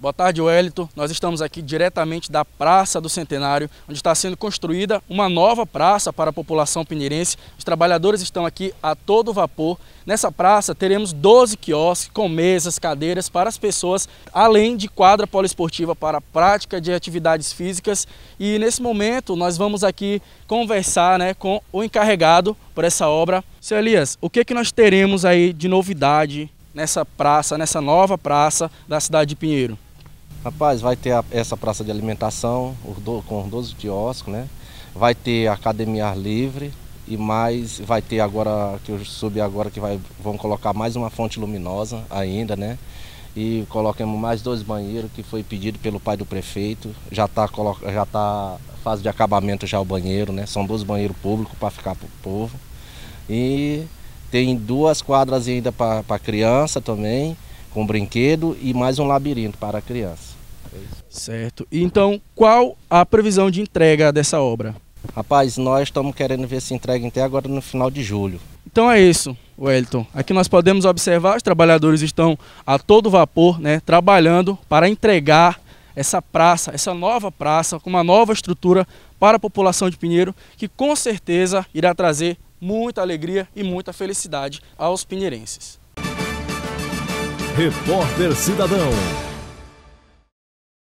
Boa tarde, Wellington. Nós estamos aqui diretamente da Praça do Centenário, onde está sendo construída uma nova praça para a população pinheirense. Os trabalhadores estão aqui a todo vapor. Nessa praça teremos 12 quiosques com mesas, cadeiras para as pessoas, além de quadra poliesportiva para prática de atividades físicas. E nesse momento nós vamos aqui conversar né, com o encarregado por essa obra. Seu Elias, o que, é que nós teremos aí de novidade? Nessa praça, nessa nova praça da cidade de Pinheiro. Rapaz, vai ter a, essa praça de alimentação com 12 quiosques, né? Vai ter academia ar livre e mais vai ter agora que eu subi agora que vai, vão colocar mais uma fonte luminosa ainda, né? E colocamos mais dois banheiros que foi pedido pelo pai do prefeito. Já está já tá fase de acabamento já o banheiro, né? São dois banheiros públicos para ficar para o povo. E tem duas quadras ainda para criança também, com brinquedo e mais um labirinto para a criança. Certo. Então, qual a previsão de entrega dessa obra? Rapaz, nós estamos querendo ver se entrega até agora no final de julho. Então é isso, Wellington. Aqui nós podemos observar os trabalhadores estão a todo vapor, né, trabalhando para entregar essa praça, essa nova praça, com uma nova estrutura para a população de Pinheiro, que com certeza irá trazer muita alegria e muita felicidade aos pinheirenses. Repórter Cidadão.